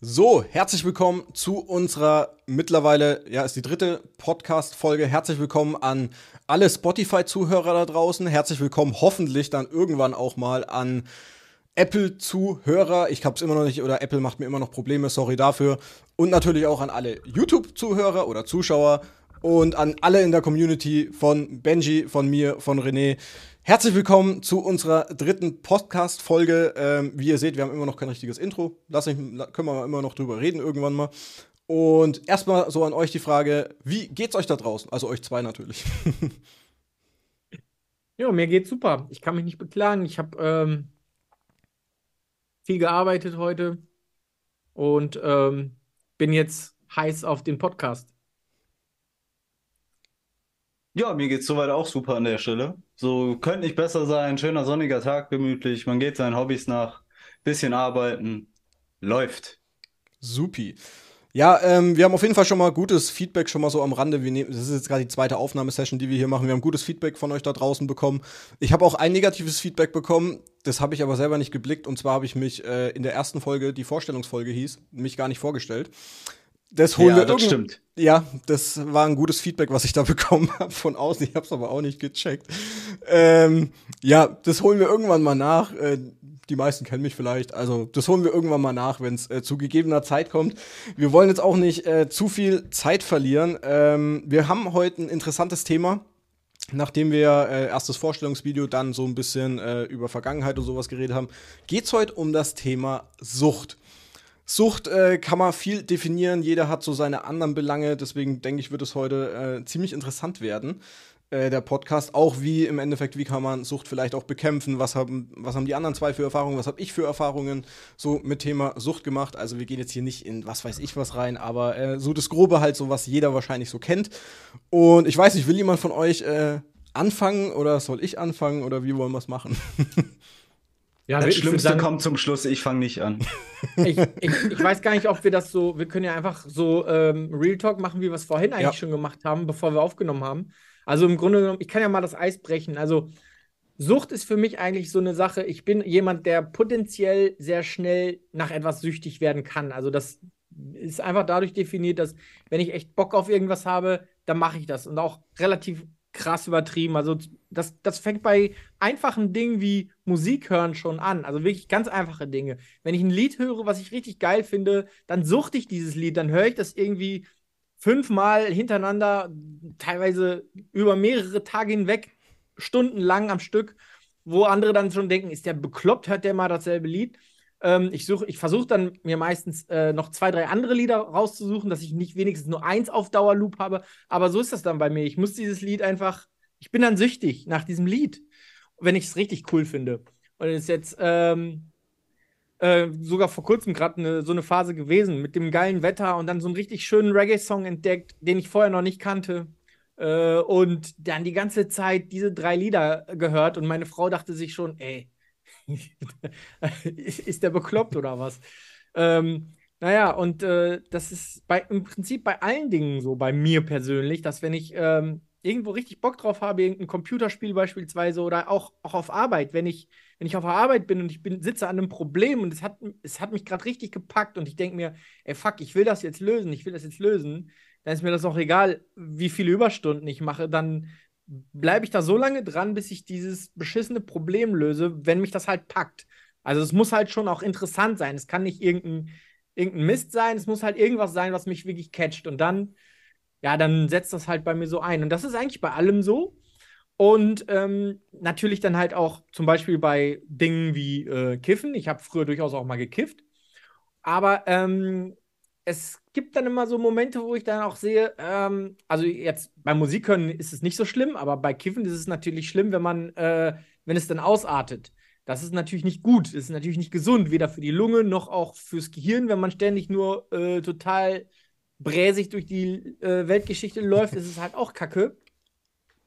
So, herzlich willkommen zu unserer mittlerweile, ja, ist die dritte Podcast-Folge. Herzlich willkommen an alle Spotify-Zuhörer da draußen. Herzlich willkommen hoffentlich dann irgendwann auch mal an Apple-Zuhörer. Ich hab's immer noch nicht, oder Apple macht mir immer noch Probleme, sorry dafür. Und natürlich auch an alle YouTube-Zuhörer oder Zuschauer und an alle in der Community von Benji, von mir, von René, Herzlich willkommen zu unserer dritten Podcast-Folge. Ähm, wie ihr seht, wir haben immer noch kein richtiges Intro. Lass ich, können wir immer noch drüber reden irgendwann mal. Und erstmal so an euch die Frage: Wie geht's euch da draußen? Also euch zwei natürlich. ja, mir geht's super. Ich kann mich nicht beklagen. Ich habe ähm, viel gearbeitet heute und ähm, bin jetzt heiß auf den Podcast. Ja, mir geht es soweit auch super an der Stelle. So könnte nicht besser sein. Schöner sonniger Tag, gemütlich. Man geht seinen Hobbys nach, bisschen arbeiten. Läuft. Supi. Ja, ähm, wir haben auf jeden Fall schon mal gutes Feedback schon mal so am Rande. Wir nehmen, das ist jetzt gerade die zweite Aufnahmesession, die wir hier machen. Wir haben gutes Feedback von euch da draußen bekommen. Ich habe auch ein negatives Feedback bekommen. Das habe ich aber selber nicht geblickt. Und zwar habe ich mich äh, in der ersten Folge, die Vorstellungsfolge hieß, mich gar nicht vorgestellt. Das holen ja, wir das stimmt. Ja, das war ein gutes Feedback, was ich da bekommen habe von außen. Ich habe es aber auch nicht gecheckt. Ähm, ja, das holen wir irgendwann mal nach. Äh, die meisten kennen mich vielleicht. Also das holen wir irgendwann mal nach, wenn es äh, zu gegebener Zeit kommt. Wir wollen jetzt auch nicht äh, zu viel Zeit verlieren. Ähm, wir haben heute ein interessantes Thema. Nachdem wir äh, das Vorstellungsvideo, dann so ein bisschen äh, über Vergangenheit und sowas geredet haben, geht es heute um das Thema Sucht. Sucht äh, kann man viel definieren, jeder hat so seine anderen Belange, deswegen denke ich, wird es heute äh, ziemlich interessant werden, äh, der Podcast. Auch wie im Endeffekt, wie kann man Sucht vielleicht auch bekämpfen, was haben, was haben die anderen zwei für Erfahrungen, was habe ich für Erfahrungen so mit Thema Sucht gemacht. Also wir gehen jetzt hier nicht in was weiß ich was rein, aber äh, so das Grobe halt so, was jeder wahrscheinlich so kennt. Und ich weiß nicht, will jemand von euch äh, anfangen oder soll ich anfangen oder wie wollen wir es machen? Ja, das Schlimmste dann, kommt zum Schluss, ich fange nicht an. ich, ich, ich, weiß gar nicht, ob wir das so, wir können ja einfach so ähm, Real Talk machen, wie wir es vorhin eigentlich ja. schon gemacht haben, bevor wir aufgenommen haben. Also im Grunde genommen, ich kann ja mal das Eis brechen. Also Sucht ist für mich eigentlich so eine Sache. Ich bin jemand, der potenziell sehr schnell nach etwas süchtig werden kann. Also das ist einfach dadurch definiert, dass wenn ich echt Bock auf irgendwas habe, dann mache ich das und auch relativ krass übertrieben. Also das, das fängt bei einfachen Dingen wie Musik hören schon an. Also wirklich ganz einfache Dinge. Wenn ich ein Lied höre, was ich richtig geil finde, dann suchte ich dieses Lied, dann höre ich das irgendwie fünfmal hintereinander, teilweise über mehrere Tage hinweg, stundenlang am Stück, wo andere dann schon denken, ist der bekloppt, hört der mal dasselbe Lied. Ähm, ich suche, ich versuche dann mir meistens äh, noch zwei, drei andere Lieder rauszusuchen, dass ich nicht wenigstens nur eins auf Dauerloop habe. Aber so ist das dann bei mir. Ich muss dieses Lied einfach, ich bin dann süchtig nach diesem Lied, wenn ich es richtig cool finde. Und es ist jetzt ähm, äh, sogar vor kurzem gerade ne, so eine Phase gewesen mit dem geilen Wetter und dann so einen richtig schönen Reggae-Song entdeckt, den ich vorher noch nicht kannte. Äh, und dann die ganze Zeit diese drei Lieder gehört und meine Frau dachte sich schon, ey, ist der bekloppt oder was? Ähm, naja, und äh, das ist bei, im Prinzip bei allen Dingen so, bei mir persönlich, dass wenn ich ähm, irgendwo richtig Bock drauf habe, irgendein Computerspiel beispielsweise oder auch, auch auf Arbeit, wenn ich, wenn ich auf der Arbeit bin und ich bin, sitze an einem Problem und es hat, es hat mich gerade richtig gepackt und ich denke mir, ey fuck, ich will das jetzt lösen, ich will das jetzt lösen, dann ist mir das auch egal, wie viele Überstunden ich mache, dann, bleibe ich da so lange dran, bis ich dieses beschissene Problem löse, wenn mich das halt packt. Also es muss halt schon auch interessant sein. Es kann nicht irgendein, irgendein Mist sein, es muss halt irgendwas sein, was mich wirklich catcht. Und dann, ja, dann setzt das halt bei mir so ein. Und das ist eigentlich bei allem so. Und ähm, natürlich dann halt auch zum Beispiel bei Dingen wie äh, Kiffen. Ich habe früher durchaus auch mal gekifft. Aber ähm, es gibt dann immer so Momente, wo ich dann auch sehe, ähm, also jetzt beim Musikhören ist es nicht so schlimm, aber bei Kiffen ist es natürlich schlimm, wenn man, äh, wenn es dann ausartet. Das ist natürlich nicht gut, das ist natürlich nicht gesund, weder für die Lunge noch auch fürs Gehirn, wenn man ständig nur äh, total bräsig durch die äh, Weltgeschichte läuft, ist es halt auch Kacke.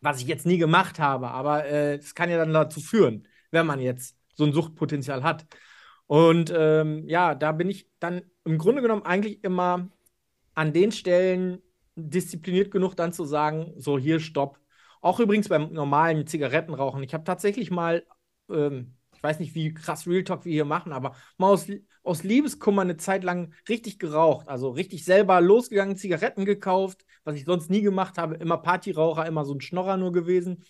Was ich jetzt nie gemacht habe, aber äh, es kann ja dann dazu führen, wenn man jetzt so ein Suchtpotenzial hat. Und ähm, ja, da bin ich dann im Grunde genommen eigentlich immer an den Stellen diszipliniert genug, dann zu sagen, so hier, stopp. Auch übrigens beim normalen Zigarettenrauchen. Ich habe tatsächlich mal, ähm, ich weiß nicht, wie krass Real Talk wir hier machen, aber mal aus, aus Liebeskummer eine Zeit lang richtig geraucht. Also richtig selber losgegangen, Zigaretten gekauft, was ich sonst nie gemacht habe. Immer Partyraucher, immer so ein Schnorrer nur gewesen.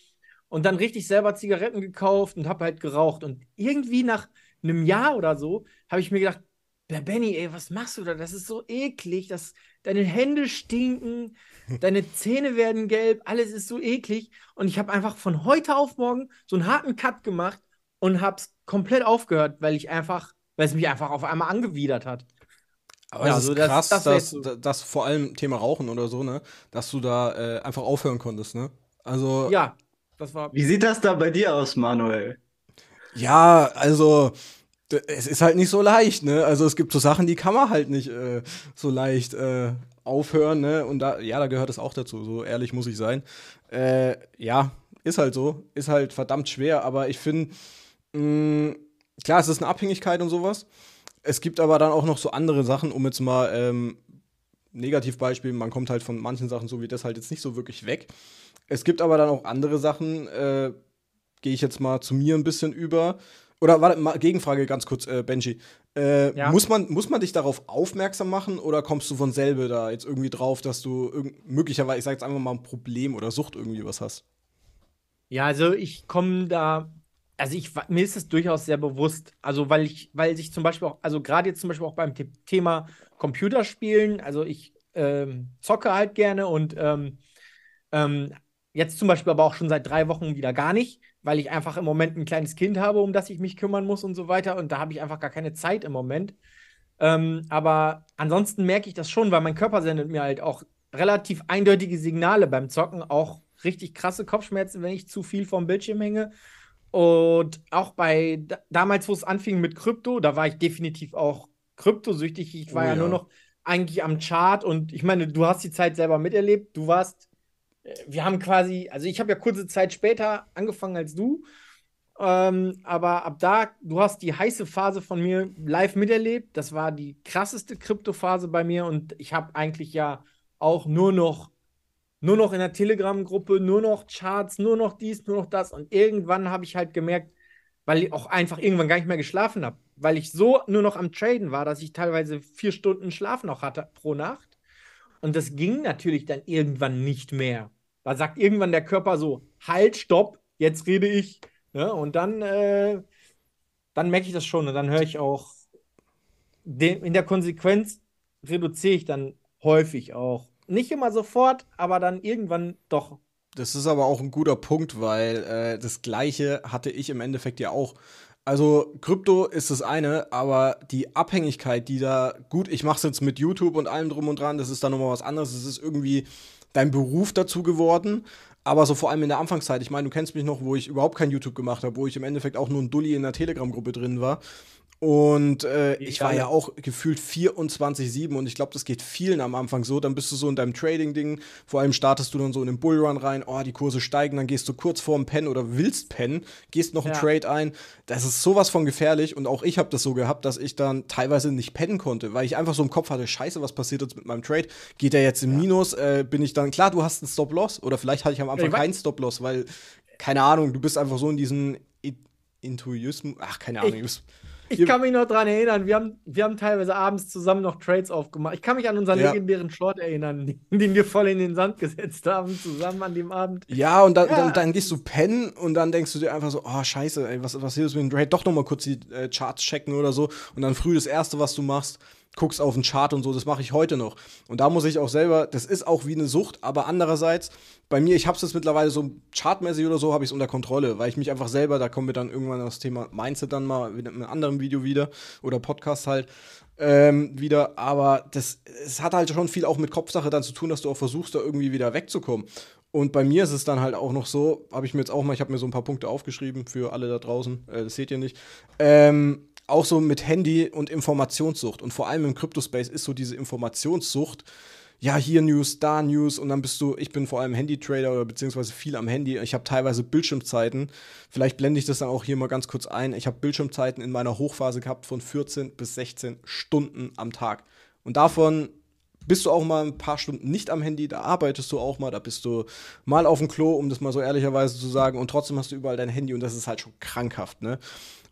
Und dann richtig selber Zigaretten gekauft und habe halt geraucht. Und irgendwie nach einem Jahr oder so, habe ich mir gedacht, Benny, ey, was machst du da? Das ist so eklig. dass deine Hände stinken, deine Zähne werden gelb, alles ist so eklig. Und ich habe einfach von heute auf morgen so einen harten Cut gemacht und habe es komplett aufgehört, weil ich einfach, weil es mich einfach auf einmal angewidert hat. Aber ja, es also ist krass, das, dass, so. dass, vor allem Thema Rauchen oder so, ne, dass du da äh, einfach aufhören konntest, ne? Also. Ja, das war. Wie sieht das da bei dir aus, Manuel? Ja, also es ist halt nicht so leicht, ne? Also es gibt so Sachen, die kann man halt nicht äh, so leicht äh, aufhören, ne? Und da, ja, da gehört es auch dazu, so ehrlich muss ich sein. Äh, ja, ist halt so. Ist halt verdammt schwer, aber ich finde, mm, klar, es ist eine Abhängigkeit und sowas. Es gibt aber dann auch noch so andere Sachen, um jetzt mal ähm, Negativbeispiel, man kommt halt von manchen Sachen so wie das halt jetzt nicht so wirklich weg. Es gibt aber dann auch andere Sachen, äh, gehe ich jetzt mal zu mir ein bisschen über. Oder warte, mal, Gegenfrage ganz kurz, äh, Benji. Äh, ja. muss, man, muss man dich darauf aufmerksam machen oder kommst du von selber da jetzt irgendwie drauf, dass du möglicherweise, ich sage jetzt einfach mal, ein Problem oder Sucht irgendwie was hast? Ja, also ich komme da, also ich, mir ist es durchaus sehr bewusst, also weil ich, weil sich zum Beispiel auch, also gerade jetzt zum Beispiel auch beim Thema Computerspielen, also ich ähm, zocke halt gerne und ähm, ähm, Jetzt zum Beispiel aber auch schon seit drei Wochen wieder gar nicht, weil ich einfach im Moment ein kleines Kind habe, um das ich mich kümmern muss und so weiter. Und da habe ich einfach gar keine Zeit im Moment. Ähm, aber ansonsten merke ich das schon, weil mein Körper sendet mir halt auch relativ eindeutige Signale beim Zocken, auch richtig krasse Kopfschmerzen, wenn ich zu viel vom Bildschirm hänge. Und auch bei damals, wo es anfing mit Krypto, da war ich definitiv auch kryptosüchtig. Ich war oh, ja. ja nur noch eigentlich am Chart und ich meine, du hast die Zeit selber miterlebt. Du warst äh, wir haben quasi, also ich habe ja kurze Zeit später angefangen als du, ähm, aber ab da, du hast die heiße Phase von mir live miterlebt. Das war die krasseste Kryptophase bei mir und ich habe eigentlich ja auch nur noch, nur noch in der Telegram-Gruppe, nur noch Charts, nur noch dies, nur noch das und irgendwann habe ich halt gemerkt, weil ich auch einfach irgendwann gar nicht mehr geschlafen habe, weil ich so nur noch am Traden war, dass ich teilweise vier Stunden Schlaf noch hatte pro Nacht und das ging natürlich dann irgendwann nicht mehr. Da sagt irgendwann der Körper so, halt, stopp, jetzt rede ich. Ne? Und dann, äh, dann merke ich das schon und dann höre ich auch, in der Konsequenz reduziere ich dann häufig auch. Nicht immer sofort, aber dann irgendwann doch. Das ist aber auch ein guter Punkt, weil äh, das gleiche hatte ich im Endeffekt ja auch. Also Krypto ist das eine, aber die Abhängigkeit, die da, gut, ich mache es jetzt mit YouTube und allem drum und dran, das ist dann nochmal was anderes, es ist irgendwie dein Beruf dazu geworden, aber so vor allem in der Anfangszeit, ich meine, du kennst mich noch, wo ich überhaupt kein YouTube gemacht habe, wo ich im Endeffekt auch nur ein Dulli in der Telegram-Gruppe drin war und äh, ich war ja auch gefühlt 24-7 und ich glaube, das geht vielen am Anfang so. Dann bist du so in deinem Trading-Ding, vor allem startest du dann so in den Bullrun rein, oh, die Kurse steigen, dann gehst du kurz vorm Pen oder willst pennen, gehst noch einen ja. Trade ein. Das ist sowas von gefährlich und auch ich habe das so gehabt, dass ich dann teilweise nicht pennen konnte, weil ich einfach so im Kopf hatte, scheiße, was passiert jetzt mit meinem Trade? Geht er jetzt im ja. Minus? Äh, bin ich dann, klar, du hast einen Stop-Loss oder vielleicht hatte ich am Anfang ja, keinen Stop-Loss, weil, keine Ahnung, du bist einfach so in diesem Intuismus, ach, keine Ahnung, ich, ich kann mich noch daran erinnern, wir haben, wir haben teilweise abends zusammen noch Trades aufgemacht. Ich kann mich an unseren ja. legendären Short erinnern, den wir voll in den Sand gesetzt haben, zusammen an dem Abend. Ja, und dann, ja. dann, dann gehst du pennen und dann denkst du dir einfach so, oh scheiße, ey, was, was hilft mir ein Trade? Doch nochmal kurz die äh, Charts checken oder so. Und dann früh das Erste, was du machst, guckst auf den Chart und so, das mache ich heute noch. Und da muss ich auch selber, das ist auch wie eine Sucht, aber andererseits, bei mir, ich habe es jetzt mittlerweile so chartmäßig oder so, habe ich es unter Kontrolle, weil ich mich einfach selber, da kommen wir dann irgendwann das Thema Mindset dann mal in einem anderen Video wieder oder Podcast halt ähm, wieder, aber das, es hat halt schon viel auch mit Kopfsache dann zu tun, dass du auch versuchst, da irgendwie wieder wegzukommen. Und bei mir ist es dann halt auch noch so, habe ich mir jetzt auch mal, ich habe mir so ein paar Punkte aufgeschrieben für alle da draußen, äh, das seht ihr nicht. Ähm, auch so mit Handy und Informationssucht. Und vor allem im Kryptospace ist so diese Informationssucht. Ja, hier News, da News und dann bist du, ich bin vor allem Handy-Trader oder beziehungsweise viel am Handy. Ich habe teilweise Bildschirmzeiten. Vielleicht blende ich das dann auch hier mal ganz kurz ein. Ich habe Bildschirmzeiten in meiner Hochphase gehabt von 14 bis 16 Stunden am Tag. Und davon bist du auch mal ein paar Stunden nicht am Handy, da arbeitest du auch mal, da bist du mal auf dem Klo, um das mal so ehrlicherweise zu sagen, und trotzdem hast du überall dein Handy und das ist halt schon krankhaft, ne?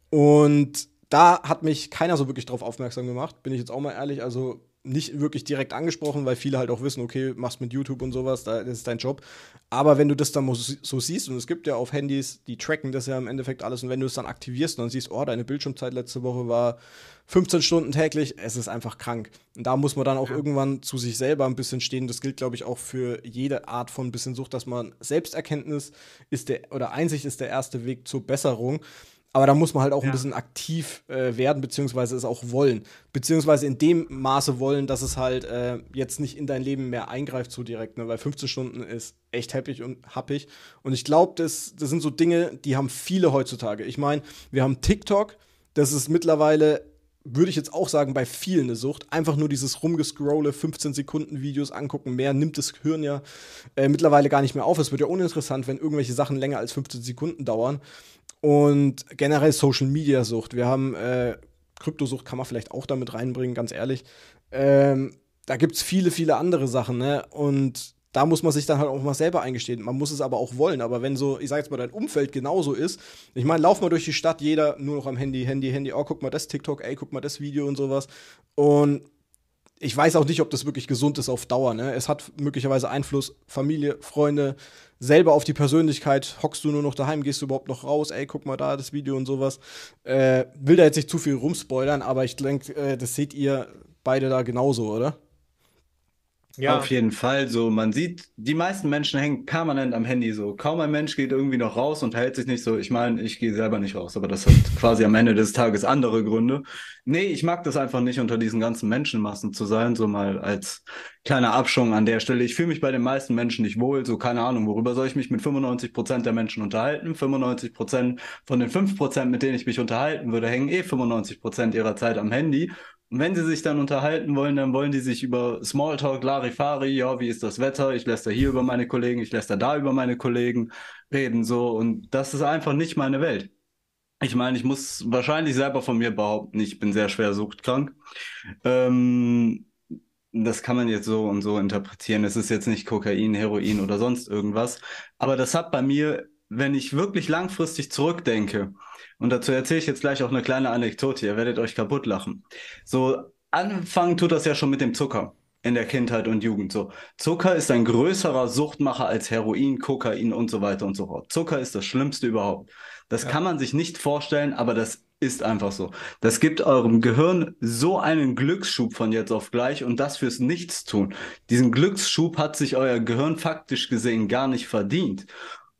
Und da hat mich keiner so wirklich drauf aufmerksam gemacht, bin ich jetzt auch mal ehrlich. Also nicht wirklich direkt angesprochen, weil viele halt auch wissen, okay, machst mit YouTube und sowas, das ist dein Job. Aber wenn du das dann so siehst, und es gibt ja auf Handys, die tracken das ja im Endeffekt alles, und wenn du es dann aktivierst und dann siehst, oh, deine Bildschirmzeit letzte Woche war 15 Stunden täglich, es ist einfach krank. Und da muss man dann auch ja. irgendwann zu sich selber ein bisschen stehen. Das gilt, glaube ich, auch für jede Art von bisschen Sucht, dass man Selbsterkenntnis ist der, oder Einsicht ist der erste Weg zur Besserung. Aber da muss man halt auch ja. ein bisschen aktiv äh, werden, beziehungsweise es auch wollen. Beziehungsweise in dem Maße wollen, dass es halt äh, jetzt nicht in dein Leben mehr eingreift so direkt, ne? weil 15 Stunden ist echt happig und happig. Und ich glaube, das, das sind so Dinge, die haben viele heutzutage. Ich meine, wir haben TikTok, das ist mittlerweile würde ich jetzt auch sagen, bei vielen eine Sucht. Einfach nur dieses Rumgescrolle, 15 Sekunden Videos angucken, mehr nimmt das Hirn ja äh, mittlerweile gar nicht mehr auf. Es wird ja uninteressant, wenn irgendwelche Sachen länger als 15 Sekunden dauern. Und generell Social Media Sucht. Wir haben äh, Kryptosucht, kann man vielleicht auch damit reinbringen, ganz ehrlich. Ähm, da gibt es viele, viele andere Sachen, ne? Und da muss man sich dann halt auch mal selber eingestehen. Man muss es aber auch wollen. Aber wenn so, ich sag jetzt mal, dein Umfeld genauso ist, ich meine, lauf mal durch die Stadt, jeder nur noch am Handy, Handy, Handy, oh, guck mal das TikTok, ey, guck mal das Video und sowas. Und ich weiß auch nicht, ob das wirklich gesund ist auf Dauer. Ne? Es hat möglicherweise Einfluss, Familie, Freunde, selber auf die Persönlichkeit, hockst du nur noch daheim, gehst du überhaupt noch raus, ey, guck mal da das Video und sowas. Äh, will da jetzt nicht zu viel rumspoilern, aber ich denke, äh, das seht ihr beide da genauso, oder? Ja. Auf jeden Fall. So, man sieht, die meisten Menschen hängen permanent am Handy so. Kaum ein Mensch geht irgendwie noch raus und hält sich nicht so. Ich meine, ich gehe selber nicht raus, aber das hat quasi am Ende des Tages andere Gründe. Nee, ich mag das einfach nicht, unter diesen ganzen Menschenmassen zu sein, so mal als kleiner Abschwung an der Stelle. Ich fühle mich bei den meisten Menschen nicht wohl, so keine Ahnung, worüber soll ich mich mit 95 Prozent der Menschen unterhalten? 95 Prozent von den 5 Prozent, mit denen ich mich unterhalten würde, hängen eh 95 Prozent ihrer Zeit am Handy. Und wenn sie sich dann unterhalten wollen, dann wollen die sich über Smalltalk, Larifari, ja, wie ist das Wetter? Ich lässt da hier über meine Kollegen, ich lässt da da über meine Kollegen reden, so. Und das ist einfach nicht meine Welt. Ich meine, ich muss wahrscheinlich selber von mir behaupten, ich bin sehr schwer suchtkrank. Ähm, das kann man jetzt so und so interpretieren. Es ist jetzt nicht Kokain, Heroin oder sonst irgendwas. Aber das hat bei mir, wenn ich wirklich langfristig zurückdenke, und dazu erzähle ich jetzt gleich auch eine kleine Anekdote. Ihr werdet euch kaputt lachen. So, anfangen tut das ja schon mit dem Zucker in der Kindheit und Jugend. So, Zucker ist ein größerer Suchtmacher als Heroin, Kokain und so weiter und so fort. Zucker ist das Schlimmste überhaupt. Das ja. kann man sich nicht vorstellen, aber das ist einfach so. Das gibt eurem Gehirn so einen Glücksschub von jetzt auf gleich und das fürs Nichtstun. Diesen Glücksschub hat sich euer Gehirn faktisch gesehen gar nicht verdient.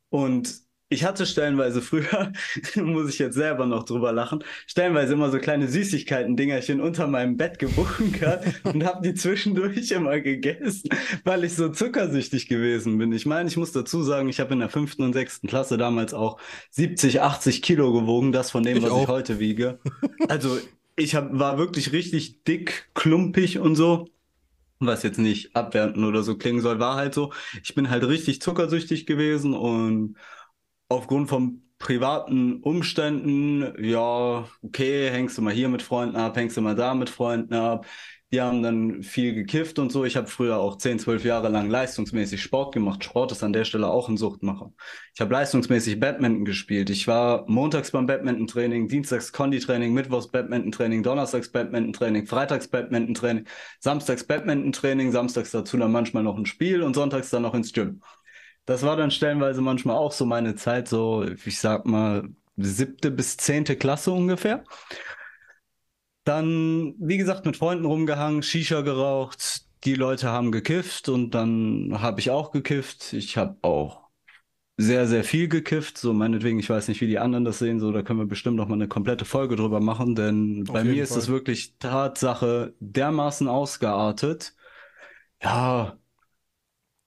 Und ich hatte stellenweise früher, muss ich jetzt selber noch drüber lachen, stellenweise immer so kleine Süßigkeiten-Dingerchen unter meinem Bett gehabt und habe die zwischendurch immer gegessen, weil ich so zuckersüchtig gewesen bin. Ich meine, ich muss dazu sagen, ich habe in der fünften und sechsten Klasse damals auch 70, 80 Kilo gewogen, das von dem, ich was auch. ich heute wiege. Also ich hab, war wirklich richtig dick, klumpig und so was jetzt nicht abwerten oder so klingen soll, war halt so, ich bin halt richtig zuckersüchtig gewesen und aufgrund von privaten Umständen, ja, okay, hängst du mal hier mit Freunden ab, hängst du mal da mit Freunden ab. Die haben dann viel gekifft und so. Ich habe früher auch 10, 12 Jahre lang leistungsmäßig Sport gemacht. Sport ist an der Stelle auch ein Suchtmacher. Ich habe leistungsmäßig Badminton gespielt. Ich war montags beim Badminton-Training, dienstags Conditraining, mittwochs Badminton-Training, donnerstags Badminton-Training, freitags Badminton-Training, samstags Badminton-Training, samstags dazu dann manchmal noch ein Spiel und sonntags dann noch ins Gym das war dann stellenweise manchmal auch so meine Zeit, so ich sag mal siebte bis zehnte Klasse ungefähr. Dann, wie gesagt, mit Freunden rumgehangen, Shisha geraucht, die Leute haben gekifft und dann habe ich auch gekifft. Ich habe auch sehr, sehr viel gekifft. So meinetwegen, ich weiß nicht, wie die anderen das sehen, so da können wir bestimmt noch mal eine komplette Folge drüber machen, denn Auf bei mir Fall. ist das wirklich Tatsache dermaßen ausgeartet. Ja,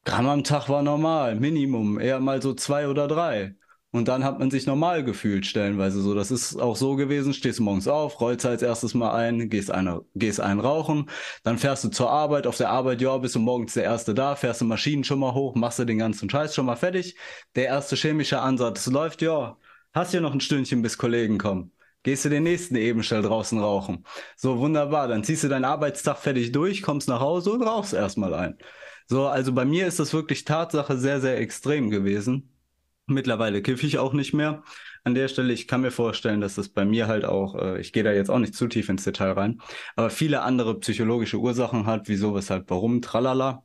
Gramm am Tag war normal, Minimum, eher mal so zwei oder drei. Und dann hat man sich normal gefühlt, stellenweise so. Das ist auch so gewesen, stehst morgens auf, rollst halt als erstes mal ein, gehst, eine, gehst einen rauchen, dann fährst du zur Arbeit, auf der Arbeit, ja, bist du morgens der Erste da, fährst du Maschinen schon mal hoch, machst du den ganzen Scheiß schon mal fertig. Der erste chemische Ansatz läuft, ja, hast ja noch ein Stündchen, bis Kollegen kommen. Gehst du den nächsten eben schnell draußen rauchen. So, wunderbar, dann ziehst du deinen Arbeitstag fertig durch, kommst nach Hause und rauchst erstmal ein. So, also bei mir ist das wirklich Tatsache sehr, sehr extrem gewesen. Mittlerweile kiffe ich auch nicht mehr. An der Stelle, ich kann mir vorstellen, dass das bei mir halt auch, äh, ich gehe da jetzt auch nicht zu tief ins Detail rein, aber viele andere psychologische Ursachen hat, wieso, weshalb, warum, tralala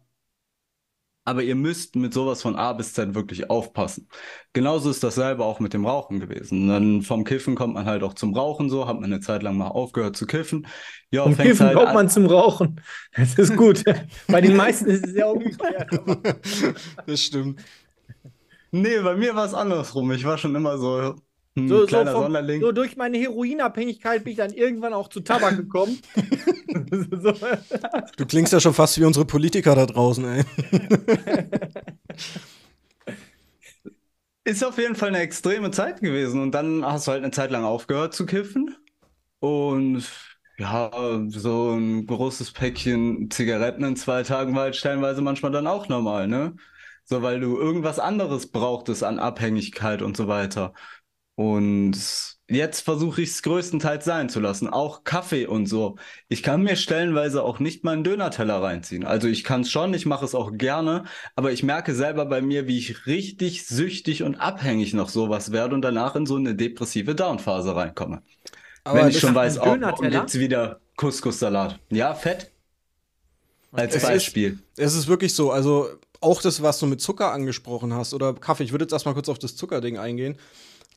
aber ihr müsst mit sowas von A bis Z wirklich aufpassen. Genauso ist dasselbe auch mit dem Rauchen gewesen. Dann vom Kiffen kommt man halt auch zum Rauchen so, hat man eine Zeit lang mal aufgehört zu kiffen. Ja, vom Kiffen halt kommt an. man zum Rauchen. Das ist gut. bei den meisten ist es ja umgekehrt. das stimmt. Nee, bei mir war es andersrum. Ich war schon immer so, hm, so, so, von, so, durch meine Heroinabhängigkeit bin ich dann irgendwann auch zu Tabak gekommen. so. Du klingst ja schon fast wie unsere Politiker da draußen, ey. Ist auf jeden Fall eine extreme Zeit gewesen. Und dann hast du halt eine Zeit lang aufgehört zu kiffen. Und ja, so ein großes Päckchen Zigaretten in zwei Tagen war halt stellenweise manchmal dann auch normal, ne? So, weil du irgendwas anderes brauchtest an Abhängigkeit und so weiter. Und jetzt versuche ich es größtenteils sein zu lassen. Auch Kaffee und so. Ich kann mir stellenweise auch nicht mal einen Dönerteller reinziehen. Also ich kann es schon, ich mache es auch gerne, aber ich merke selber bei mir, wie ich richtig süchtig und abhängig noch sowas werde und danach in so eine depressive Downphase reinkomme. Aber Wenn ich schon weiß, auch oh, gibt es wieder Couscous-Salat. Ja, Fett. Als es Beispiel. Ist, es ist wirklich so. Also auch das, was du mit Zucker angesprochen hast oder Kaffee. Ich würde jetzt erstmal kurz auf das Zuckerding eingehen.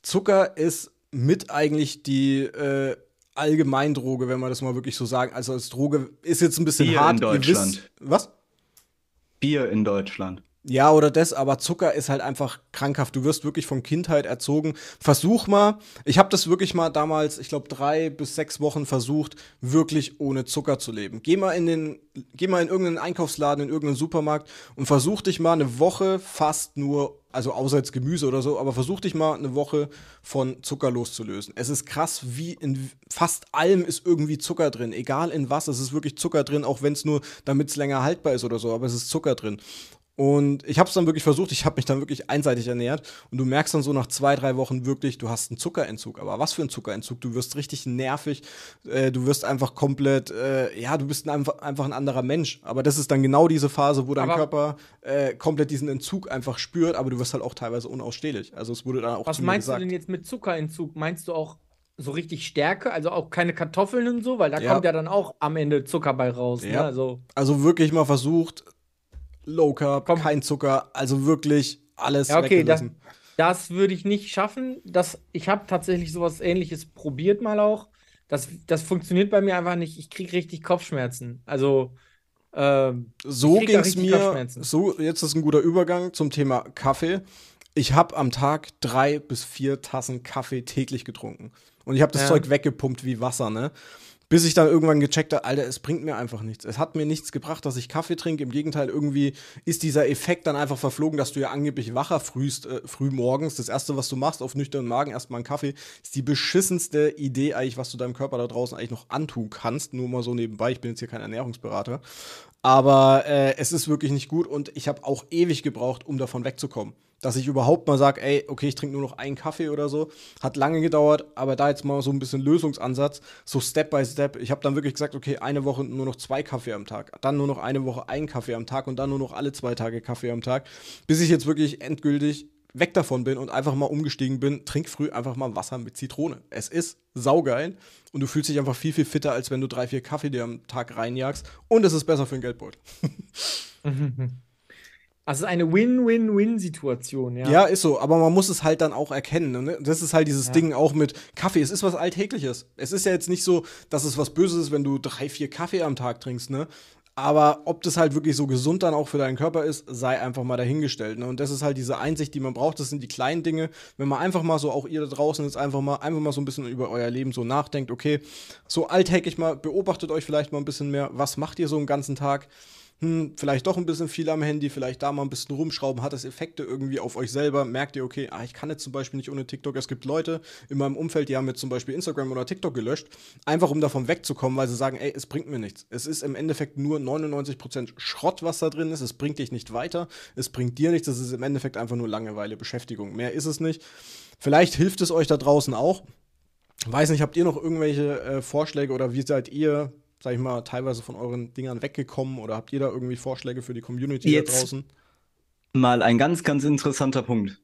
Zucker ist mit eigentlich die äh, Allgemeindroge, wenn man das mal wirklich so sagen. Also als Droge ist jetzt ein bisschen Bier hart. In Deutschland. Wisst, was? Bier in Deutschland. Ja, oder das, aber Zucker ist halt einfach krankhaft. Du wirst wirklich von Kindheit erzogen. Versuch mal, ich habe das wirklich mal damals, ich glaube, drei bis sechs Wochen versucht, wirklich ohne Zucker zu leben. Geh mal in den, geh mal in irgendeinen Einkaufsladen, in irgendeinen Supermarkt und versuch dich mal eine Woche fast nur, also außer jetzt Gemüse oder so, aber versuch dich mal eine Woche von Zucker loszulösen. Es ist krass, wie in fast allem ist irgendwie Zucker drin. Egal in was, es ist wirklich Zucker drin, auch wenn es nur, damit es länger haltbar ist oder so, aber es ist Zucker drin. Und ich habe es dann wirklich versucht, ich habe mich dann wirklich einseitig ernährt und du merkst dann so nach zwei, drei Wochen wirklich, du hast einen Zuckerentzug. Aber was für ein Zuckerentzug? Du wirst richtig nervig, äh, du wirst einfach komplett, äh, ja, du bist einfach, einfach ein anderer Mensch. Aber das ist dann genau diese Phase, wo dein aber Körper äh, komplett diesen Entzug einfach spürt, aber du wirst halt auch teilweise unausstehlich. Also es wurde dann auch Was zu mir meinst gesagt. du denn jetzt mit Zuckerentzug? Meinst du auch so richtig Stärke, also auch keine Kartoffeln und so, weil da ja. kommt ja dann auch am Ende Zucker bei raus. Ne? Ja. Ne? Also, also wirklich mal versucht, Low Carb, Komm. kein Zucker, also wirklich alles ja, okay, weggelassen. Das, das würde ich nicht schaffen. Das, ich habe tatsächlich sowas ähnliches probiert mal auch. Das, das funktioniert bei mir einfach nicht. Ich kriege richtig Kopfschmerzen. Also ähm, so ging es mir. So, jetzt ist ein guter Übergang zum Thema Kaffee. Ich habe am Tag drei bis vier Tassen Kaffee täglich getrunken. Und ich habe das ja. Zeug weggepumpt wie Wasser, ne? Bis ich dann irgendwann gecheckt habe, Alter, es bringt mir einfach nichts. Es hat mir nichts gebracht, dass ich Kaffee trinke. Im Gegenteil, irgendwie ist dieser Effekt dann einfach verflogen, dass du ja angeblich wacher frühst, äh, früh morgens. Das Erste, was du machst auf nüchternen Magen, erstmal einen Kaffee, ist die beschissenste Idee eigentlich, was du deinem Körper da draußen eigentlich noch antun kannst. Nur mal so nebenbei, ich bin jetzt hier kein Ernährungsberater. Aber äh, es ist wirklich nicht gut und ich habe auch ewig gebraucht, um davon wegzukommen dass ich überhaupt mal sage, ey, okay, ich trinke nur noch einen Kaffee oder so. Hat lange gedauert, aber da jetzt mal so ein bisschen Lösungsansatz, so Step by Step. Ich habe dann wirklich gesagt, okay, eine Woche nur noch zwei Kaffee am Tag, dann nur noch eine Woche einen Kaffee am Tag und dann nur noch alle zwei Tage Kaffee am Tag, bis ich jetzt wirklich endgültig weg davon bin und einfach mal umgestiegen bin, trink früh einfach mal Wasser mit Zitrone. Es ist saugeil und du fühlst dich einfach viel, viel fitter, als wenn du drei, vier Kaffee dir am Tag reinjagst und es ist besser für den Geldbeutel. Mhm, mhm. Also eine Win-Win-Win-Situation, ja. Ja, ist so, aber man muss es halt dann auch erkennen. Ne? Das ist halt dieses ja. Ding auch mit Kaffee. Es ist was Alltägliches. Es ist ja jetzt nicht so, dass es was Böses ist, wenn du drei, vier Kaffee am Tag trinkst, ne? Aber ob das halt wirklich so gesund dann auch für deinen Körper ist, sei einfach mal dahingestellt. Ne? Und das ist halt diese Einsicht, die man braucht. Das sind die kleinen Dinge. Wenn man einfach mal so, auch ihr da draußen jetzt einfach mal, einfach mal so ein bisschen über euer Leben so nachdenkt, okay, so alltäglich mal, beobachtet euch vielleicht mal ein bisschen mehr, was macht ihr so einen ganzen Tag? hm, vielleicht doch ein bisschen viel am Handy, vielleicht da mal ein bisschen rumschrauben, hat das Effekte irgendwie auf euch selber, merkt ihr, okay, ah, ich kann jetzt zum Beispiel nicht ohne TikTok. Es gibt Leute in meinem Umfeld, die haben jetzt zum Beispiel Instagram oder TikTok gelöscht, einfach um davon wegzukommen, weil sie sagen, ey, es bringt mir nichts. Es ist im Endeffekt nur 99% Schrott, was da drin ist. Es bringt dich nicht weiter, es bringt dir nichts. Es ist im Endeffekt einfach nur Langeweile, Beschäftigung. Mehr ist es nicht. Vielleicht hilft es euch da draußen auch. Weiß nicht, habt ihr noch irgendwelche äh, Vorschläge oder wie seid ihr sag ich mal, teilweise von euren Dingern weggekommen oder habt ihr da irgendwie Vorschläge für die Community Jetzt da draußen? Mal ein ganz, ganz interessanter Punkt.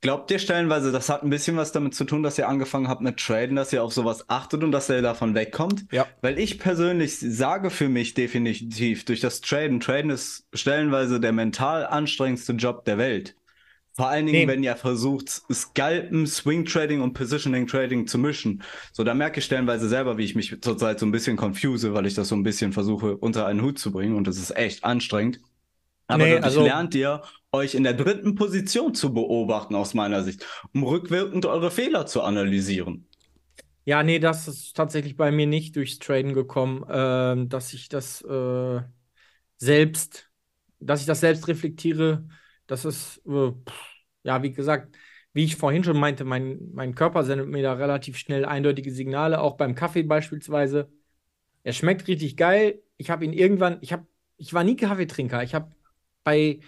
Glaubt ihr stellenweise, das hat ein bisschen was damit zu tun, dass ihr angefangen habt mit Traden, dass ihr auf sowas achtet und dass ihr davon wegkommt? Ja. Weil ich persönlich sage für mich definitiv durch das Traden, Traden ist stellenweise der mental anstrengendste Job der Welt. Vor allen Dingen, nee. wenn ihr versucht, Scalpen, Swing Trading und Positioning Trading zu mischen. So, da merke ich stellenweise selber, wie ich mich zurzeit so ein bisschen confuse, weil ich das so ein bisschen versuche, unter einen Hut zu bringen und das ist echt anstrengend. Aber nee, also lernt ihr, euch in der dritten Position zu beobachten, aus meiner Sicht, um rückwirkend eure Fehler zu analysieren. Ja, nee, das ist tatsächlich bei mir nicht durchs Traden gekommen, äh, dass ich das äh, selbst, dass ich das selbst reflektiere das ist, äh, ja, wie gesagt, wie ich vorhin schon meinte, mein, mein Körper sendet mir da relativ schnell eindeutige Signale, auch beim Kaffee beispielsweise. Er schmeckt richtig geil. Ich habe ihn irgendwann, ich habe, ich war nie Kaffeetrinker. Ich habe bei,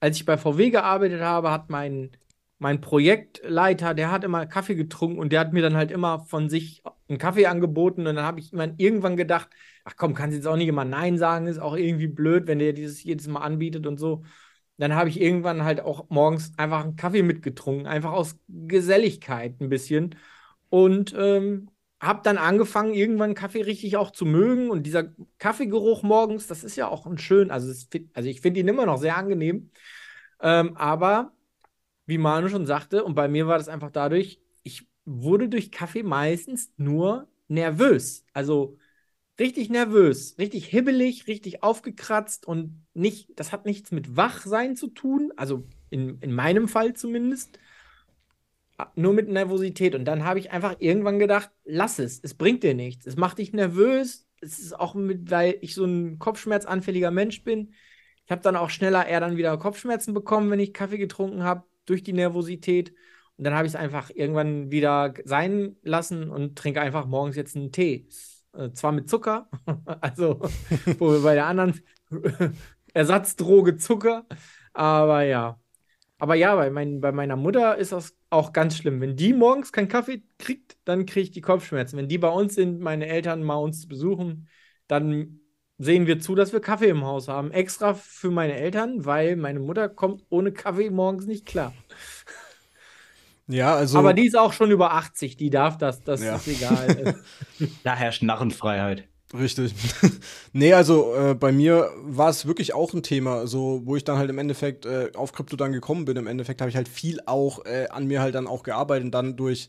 als ich bei VW gearbeitet habe, hat mein, mein Projektleiter, der hat immer Kaffee getrunken und der hat mir dann halt immer von sich einen Kaffee angeboten und dann habe ich irgendwann gedacht, ach komm, kannst jetzt auch nicht immer Nein sagen, ist auch irgendwie blöd, wenn der dieses jedes Mal anbietet und so dann habe ich irgendwann halt auch morgens einfach einen Kaffee mitgetrunken, einfach aus Geselligkeit ein bisschen. Und ähm, habe dann angefangen, irgendwann Kaffee richtig auch zu mögen. Und dieser Kaffeegeruch morgens, das ist ja auch ein schön, also, es, also ich finde ihn immer noch sehr angenehm. Ähm, aber wie Manu schon sagte, und bei mir war das einfach dadurch, ich wurde durch Kaffee meistens nur nervös. Also richtig nervös, richtig hibbelig, richtig aufgekratzt und nicht, das hat nichts mit Wachsein zu tun, also in, in meinem Fall zumindest, nur mit Nervosität. Und dann habe ich einfach irgendwann gedacht, lass es, es bringt dir nichts, es macht dich nervös, es ist auch mit, weil ich so ein kopfschmerzanfälliger Mensch bin. Ich habe dann auch schneller eher dann wieder Kopfschmerzen bekommen, wenn ich Kaffee getrunken habe, durch die Nervosität. Und dann habe ich es einfach irgendwann wieder sein lassen und trinke einfach morgens jetzt einen Tee. Äh, zwar mit Zucker, also wo wir bei der anderen Ersatzdroge Zucker, aber ja. Aber ja, bei, mein, bei meiner Mutter ist das auch ganz schlimm. Wenn die morgens keinen Kaffee kriegt, dann kriege ich die Kopfschmerzen. Wenn die bei uns sind, meine Eltern mal uns zu besuchen, dann sehen wir zu, dass wir Kaffee im Haus haben. Extra für meine Eltern, weil meine Mutter kommt ohne Kaffee morgens nicht klar. Ja, also. Aber die ist auch schon über 80, die darf das, das ja. ist egal. da herrscht Narrenfreiheit. Richtig. nee, also äh, bei mir war es wirklich auch ein Thema, so wo ich dann halt im Endeffekt äh, auf Krypto dann gekommen bin. Im Endeffekt habe ich halt viel auch äh, an mir halt dann auch gearbeitet und dann durch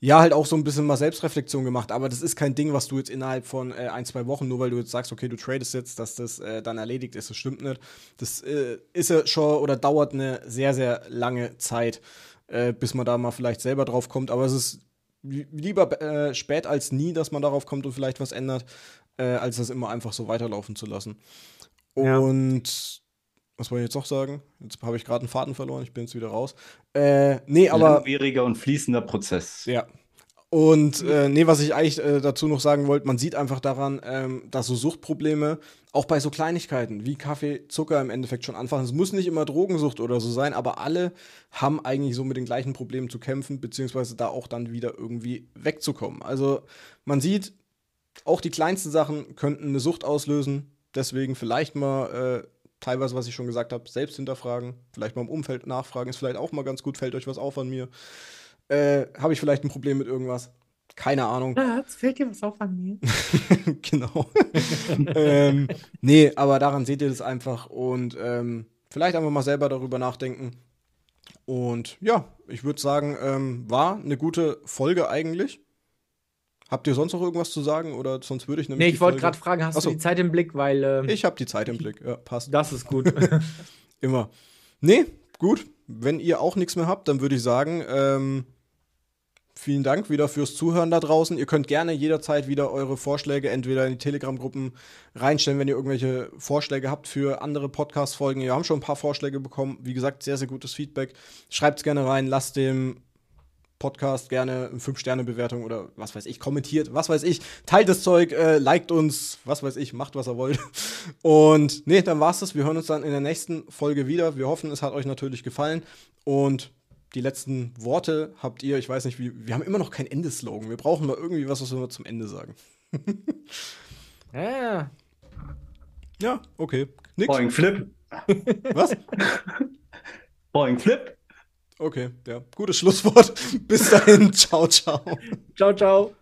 ja halt auch so ein bisschen mal Selbstreflexion gemacht. Aber das ist kein Ding, was du jetzt innerhalb von äh, ein, zwei Wochen, nur weil du jetzt sagst, okay, du tradest jetzt, dass das äh, dann erledigt ist. Das stimmt nicht. Das äh, ist ja schon oder dauert eine sehr, sehr lange Zeit äh, bis man da mal vielleicht selber drauf kommt. Aber es ist lieber äh, spät als nie, dass man darauf kommt und vielleicht was ändert, äh, als das immer einfach so weiterlaufen zu lassen. Und ja. was wollte ich jetzt noch sagen? Jetzt habe ich gerade einen Faden verloren, ich bin jetzt wieder raus. Äh, nee, aber. Langwieriger und fließender Prozess. Ja, und äh, nee, was ich eigentlich äh, dazu noch sagen wollte, man sieht einfach daran, ähm, dass so Suchtprobleme auch bei so Kleinigkeiten wie Kaffee, Zucker im Endeffekt schon anfangen. Es muss nicht immer Drogensucht oder so sein, aber alle haben eigentlich so mit den gleichen Problemen zu kämpfen, beziehungsweise da auch dann wieder irgendwie wegzukommen. Also man sieht, auch die kleinsten Sachen könnten eine Sucht auslösen. Deswegen vielleicht mal äh, teilweise, was ich schon gesagt habe, selbst hinterfragen, vielleicht mal im Umfeld nachfragen, ist vielleicht auch mal ganz gut, fällt euch was auf an mir. Äh, habe ich vielleicht ein Problem mit irgendwas? Keine Ahnung. Ja, jetzt fällt dir was auf an mir. genau. ähm, nee, aber daran seht ihr das einfach und ähm, vielleicht einfach mal selber darüber nachdenken. Und ja, ich würde sagen, ähm, war eine gute Folge eigentlich. Habt ihr sonst noch irgendwas zu sagen oder sonst würde ich nämlich. Nee, ich wollte gerade fragen, hast Achso. du die Zeit im Blick, weil. Ähm, ich habe die Zeit im Blick, ja, passt. Das ist gut. Immer. Nee, gut. Wenn ihr auch nichts mehr habt, dann würde ich sagen, ähm, vielen Dank wieder fürs Zuhören da draußen. Ihr könnt gerne jederzeit wieder eure Vorschläge entweder in die Telegram-Gruppen reinstellen, wenn ihr irgendwelche Vorschläge habt für andere Podcast-Folgen. Wir haben schon ein paar Vorschläge bekommen. Wie gesagt, sehr, sehr gutes Feedback. Schreibt es gerne rein, lasst dem Podcast gerne eine 5-Sterne-Bewertung oder was weiß ich, kommentiert, was weiß ich, teilt das Zeug, äh, liked uns, was weiß ich, macht, was ihr wollt. Und nee, dann war's das. Wir hören uns dann in der nächsten Folge wieder. Wir hoffen, es hat euch natürlich gefallen und die letzten Worte habt ihr. Ich weiß nicht, wie, wir haben immer noch kein Endeslogan. Wir brauchen mal irgendwie was, was wir zum Ende sagen. ja. Ja, okay. Nix. Boing Flip. Was? Boing Flip. Okay, ja. Gutes Schlusswort. Bis dahin. Ciao, ciao. Ciao, ciao.